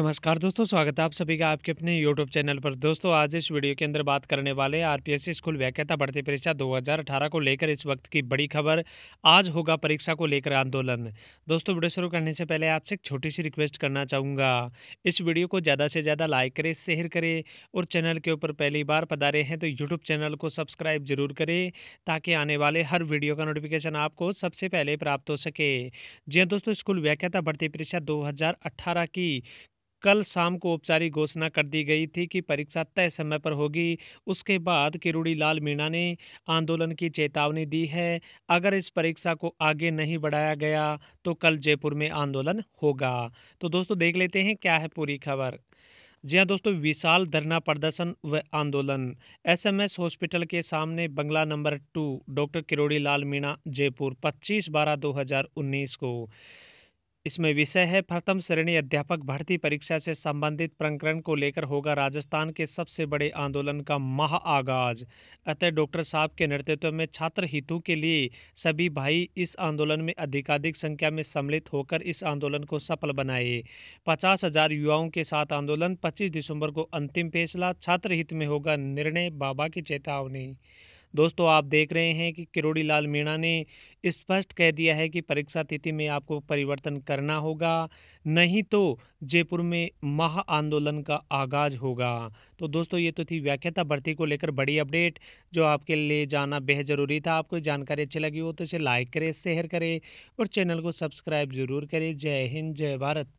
नमस्कार दोस्तों स्वागत है आप सभी का आपके अपने यूट्यूब चैनल पर दोस्तों आज इस वीडियो के अंदर बात करने वाले आरपीएससी स्कूल व्याख्याता भर्ती परीक्षा 2018 को लेकर इस वक्त की बड़ी खबर आज होगा परीक्षा को लेकर आंदोलन दोस्तों वीडियो शुरू करने से पहले आपसे एक छोटी सी रिक्वेस्ट करना चाहूँगा इस वीडियो को ज़्यादा से ज़्यादा लाइक करें शेयर करें और चैनल के ऊपर पहली बार पधारे हैं तो यूट्यूब चैनल को सब्सक्राइब जरूर करें ताकि आने वाले हर वीडियो का नोटिफिकेशन आपको सबसे पहले प्राप्त हो सके जी दोस्तों स्कूल व्याख्याता भर्ती परीक्षा दो की कल शाम को औपचारिक घोषणा कर दी गई थी कि परीक्षा तय समय पर होगी उसके बाद किरुड़ी लाल मीणा ने आंदोलन की चेतावनी दी है अगर इस परीक्षा को आगे नहीं बढ़ाया गया तो कल जयपुर में आंदोलन होगा तो दोस्तों देख लेते हैं क्या है पूरी खबर जी हाँ दोस्तों विशाल धरना प्रदर्शन व आंदोलन एसएमएस हॉस्पिटल के सामने बंगला number two doctor Kirodi Lal Meena Jaipur 25 बारह 2019 को इसमें विषय है प्रथम श्रेणी अध्यापक भर्ती परीक्षा से संबंधित प्रकरण को लेकर होगा राजस्थान के सबसे बड़े आंदोलन का महा आगाज अतः डॉक्टर साहब के नेतृत्व में छात्र हितों के लिए सभी भाई इस आंदोलन में अधिकाधिक संख्या में सम्मिलित होकर इस आंदोलन को सफल बनाए पचास हजार युवाओं के साथ आंदोलन पच्चीस दिसंबर को अंतिम फैसला छात्र हित में होगा निर्णय बाबा की चेतावनी दोस्तों आप देख रहे हैं कि किरोड़ी लाल मीणा ने स्पष्ट कह दिया है कि परीक्षा तिथि में आपको परिवर्तन करना होगा नहीं तो जयपुर में महा आंदोलन का आगाज होगा तो दोस्तों ये तो थी व्याख्याता भर्ती को लेकर बड़ी अपडेट जो आपके लिए जाना बेहद ज़रूरी था आपको जानकारी अच्छी लगी हो तो इसे लाइक करें शेयर करें और चैनल को सब्सक्राइब जरूर करें जय हिंद जय भारत